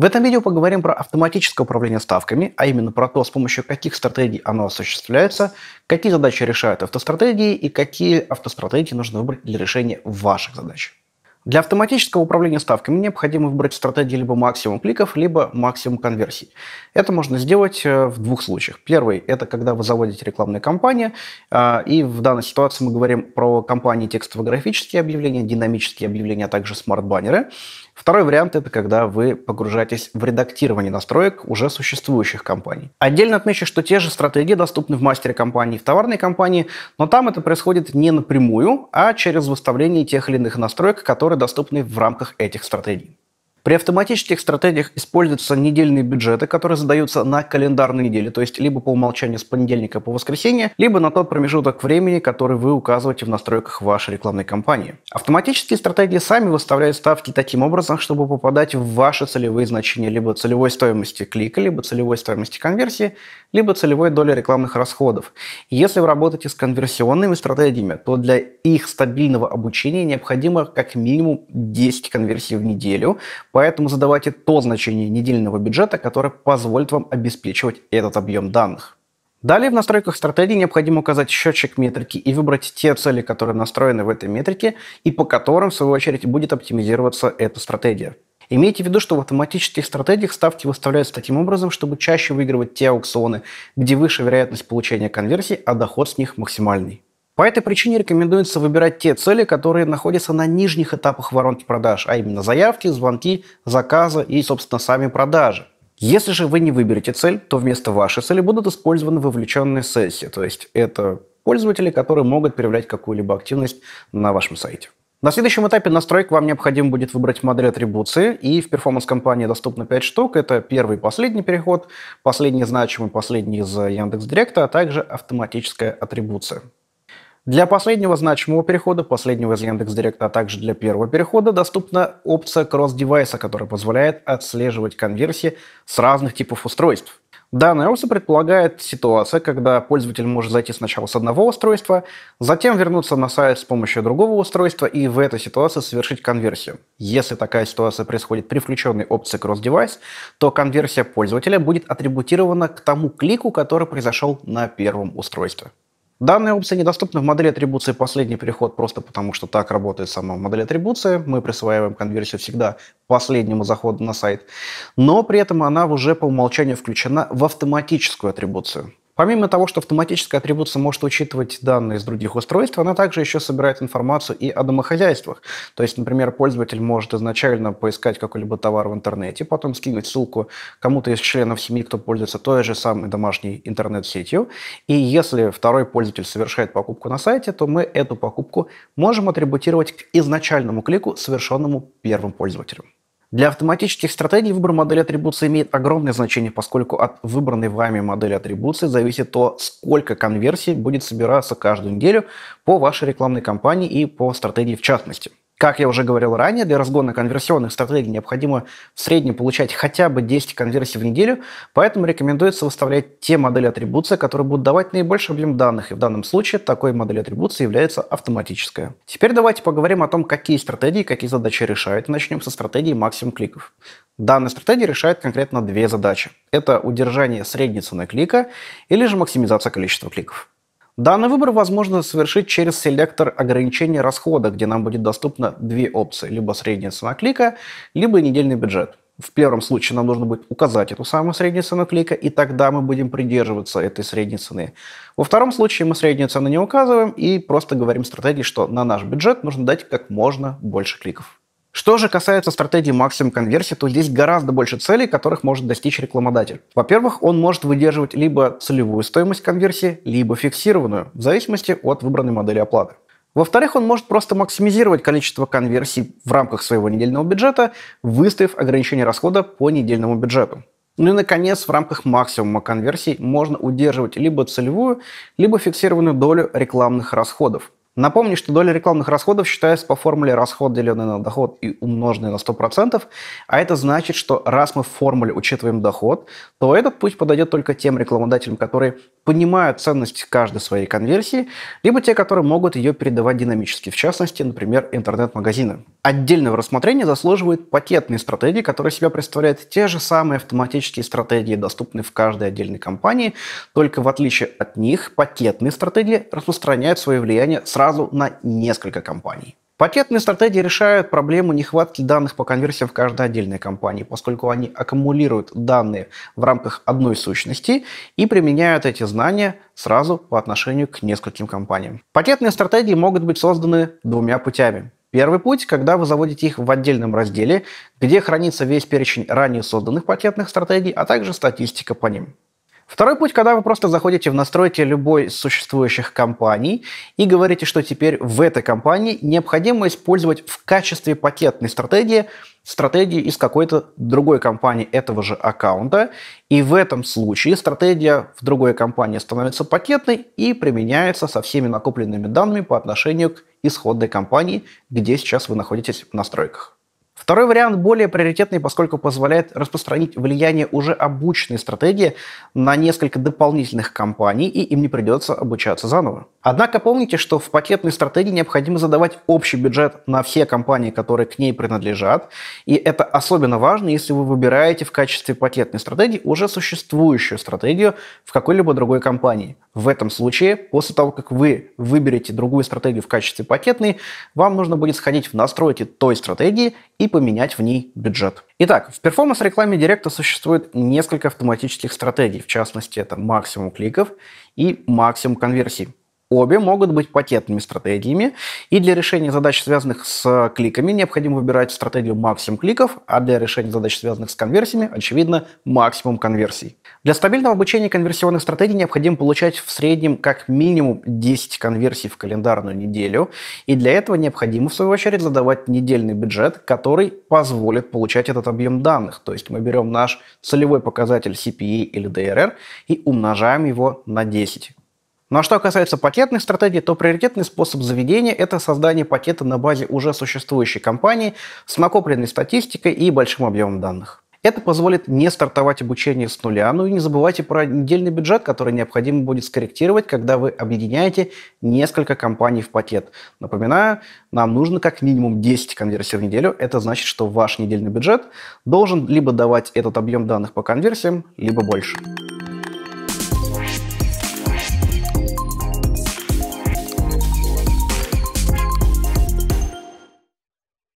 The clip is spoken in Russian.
В этом видео поговорим про автоматическое управление ставками, а именно про то, с помощью каких стратегий оно осуществляется, какие задачи решают автостратегии и какие автостратегии нужно выбрать для решения ваших задач. Для автоматического управления ставками необходимо выбрать стратегии либо максимум кликов, либо максимум конверсий. Это можно сделать э, в двух случаях. Первый – это когда вы заводите рекламные кампании, э, и в данной ситуации мы говорим про кампании текстово-графические объявления, динамические объявления, а также смарт-баннеры. Второй вариант – это когда вы погружаетесь в редактирование настроек уже существующих компаний. Отдельно отмечу, что те же стратегии доступны в мастере компании и в товарной компании, но там это происходит не напрямую, а через выставление тех или иных настроек, которые доступны в рамках этих стратегий. При автоматических стратегиях используются недельные бюджеты, которые задаются на календарной неделе, то есть либо по умолчанию с понедельника по воскресенье, либо на тот промежуток времени, который вы указываете в настройках вашей рекламной кампании. Автоматические стратегии сами выставляют ставки таким образом, чтобы попадать в ваши целевые значения либо целевой стоимости клика, либо целевой стоимости конверсии, либо целевой долей рекламных расходов. Если вы работаете с конверсионными стратегиями, то для их стабильного обучения необходимо как минимум 10 конверсий в неделю, поэтому задавайте то значение недельного бюджета, которое позволит вам обеспечивать этот объем данных. Далее в настройках стратегии необходимо указать счетчик метрики и выбрать те цели, которые настроены в этой метрике и по которым, в свою очередь, будет оптимизироваться эта стратегия. Имейте в виду, что в автоматических стратегиях ставки выставляются таким образом, чтобы чаще выигрывать те аукционы, где выше вероятность получения конверсий, а доход с них максимальный. По этой причине рекомендуется выбирать те цели, которые находятся на нижних этапах воронки продаж, а именно заявки, звонки, заказы и, собственно, сами продажи. Если же вы не выберете цель, то вместо вашей цели будут использованы вовлеченные сессии, то есть это пользователи, которые могут проявлять какую-либо активность на вашем сайте. На следующем этапе настройки вам необходимо будет выбрать модель атрибуции, и в перформанс-компании доступно 5 штук. Это первый и последний переход, последний значимый, последний из Яндекс.Директа, а также автоматическая атрибуция. Для последнего значимого перехода, последнего из Яндекс.Директа, а также для первого перехода доступна опция кросс-девайса, которая позволяет отслеживать конверсии с разных типов устройств. Данная ОСА предполагает ситуация, когда пользователь может зайти сначала с одного устройства, затем вернуться на сайт с помощью другого устройства и в этой ситуации совершить конверсию. Если такая ситуация происходит при включенной опции Cross Device, то конверсия пользователя будет атрибутирована к тому клику, который произошел на первом устройстве. Данная опция недоступна в модели атрибуции «Последний переход», просто потому что так работает сама модель атрибуции. Мы присваиваем конверсию всегда последнему заходу на сайт. Но при этом она уже по умолчанию включена в автоматическую атрибуцию. Помимо того, что автоматическая атрибуция может учитывать данные из других устройств, она также еще собирает информацию и о домохозяйствах. То есть, например, пользователь может изначально поискать какой-либо товар в интернете, потом скинуть ссылку кому-то из членов семьи, кто пользуется той же самой домашней интернет-сетью. И если второй пользователь совершает покупку на сайте, то мы эту покупку можем атрибутировать к изначальному клику, совершенному первым пользователем. Для автоматических стратегий выбор модели атрибуции имеет огромное значение, поскольку от выбранной вами модели атрибуции зависит то, сколько конверсий будет собираться каждую неделю по вашей рекламной кампании и по стратегии в частности. Как я уже говорил ранее, для разгона конверсионных стратегий необходимо в среднем получать хотя бы 10 конверсий в неделю, поэтому рекомендуется выставлять те модели атрибуции, которые будут давать наибольший объем данных, и в данном случае такой модель атрибуции является автоматическая. Теперь давайте поговорим о том, какие стратегии, какие задачи решают. Начнем со стратегии максимум кликов. Данная стратегия решает конкретно две задачи. Это удержание средней цены клика или же максимизация количества кликов. Данный выбор возможно совершить через селектор ограничения расхода, где нам будет доступно две опции, либо средняя цена клика, либо недельный бюджет. В первом случае нам нужно будет указать эту самую среднюю цену клика, и тогда мы будем придерживаться этой средней цены. Во втором случае мы среднюю цену не указываем и просто говорим стратегии, что на наш бюджет нужно дать как можно больше кликов. Что же касается стратегии максимум конверсии, то здесь гораздо больше целей, которых может достичь рекламодатель. Во-первых, он может выдерживать либо целевую стоимость конверсии, либо фиксированную, в зависимости от выбранной модели оплаты. Во-вторых, он может просто максимизировать количество конверсий в рамках своего недельного бюджета, выставив ограничение расхода по недельному бюджету. Ну и, наконец, в рамках максимума конверсий можно удерживать либо целевую, либо фиксированную долю рекламных расходов. Напомню, что доля рекламных расходов считается по формуле расход, деленный на доход и умноженный на 100%, а это значит, что раз мы в формуле учитываем доход, то этот путь подойдет только тем рекламодателям, которые понимают ценность каждой своей конверсии, либо те, которые могут ее передавать динамически, в частности, например, интернет-магазины. Отдельного рассмотрения заслуживают пакетные стратегии, которые себя представляют те же самые автоматические стратегии, доступные в каждой отдельной компании, только в отличие от них пакетные стратегии распространяют свое влияние с сразу на несколько компаний. Пакетные стратегии решают проблему нехватки данных по конверсиям в каждой отдельной компании, поскольку они аккумулируют данные в рамках одной сущности и применяют эти знания сразу по отношению к нескольким компаниям. Пакетные стратегии могут быть созданы двумя путями. Первый путь, когда вы заводите их в отдельном разделе, где хранится весь перечень ранее созданных пакетных стратегий, а также статистика по ним. Второй путь, когда вы просто заходите в настройки любой из существующих компаний и говорите, что теперь в этой компании необходимо использовать в качестве пакетной стратегии стратегии из какой-то другой компании этого же аккаунта. И в этом случае стратегия в другой компании становится пакетной и применяется со всеми накопленными данными по отношению к исходной компании, где сейчас вы находитесь в настройках. Второй вариант более приоритетный, поскольку позволяет распространить влияние уже обученной стратегии на несколько дополнительных компаний, и им не придется обучаться заново. Однако помните, что в пакетной стратегии необходимо задавать общий бюджет на все компании, которые к ней принадлежат, и это особенно важно, если вы выбираете в качестве пакетной стратегии уже существующую стратегию в какой-либо другой компании. В этом случае, после того, как вы выберете другую стратегию в качестве пакетной, вам нужно будет сходить в настройки той стратегии и поменять в ней бюджет. Итак, в перформанс-рекламе Директа существует несколько автоматических стратегий, в частности, это максимум кликов и максимум конверсий. Обе могут быть патентными стратегиями, и для решения задач, связанных с кликами, необходимо выбирать стратегию максимум кликов, а для решения задач, связанных с конверсиями, очевидно, максимум конверсий. Для стабильного обучения конверсионных стратегий необходимо получать в среднем как минимум 10 конверсий в календарную неделю, и для этого необходимо, в свою очередь, задавать недельный бюджет, который позволит получать этот объем данных. То есть мы берем наш целевой показатель CPE или DRR и умножаем его на 10. Ну а что касается пакетных стратегий, то приоритетный способ заведения – это создание пакета на базе уже существующей компании с накопленной статистикой и большим объемом данных. Это позволит не стартовать обучение с нуля, ну и не забывайте про недельный бюджет, который необходимо будет скорректировать, когда вы объединяете несколько компаний в пакет. Напоминаю, нам нужно как минимум 10 конверсий в неделю. Это значит, что ваш недельный бюджет должен либо давать этот объем данных по конверсиям, либо больше.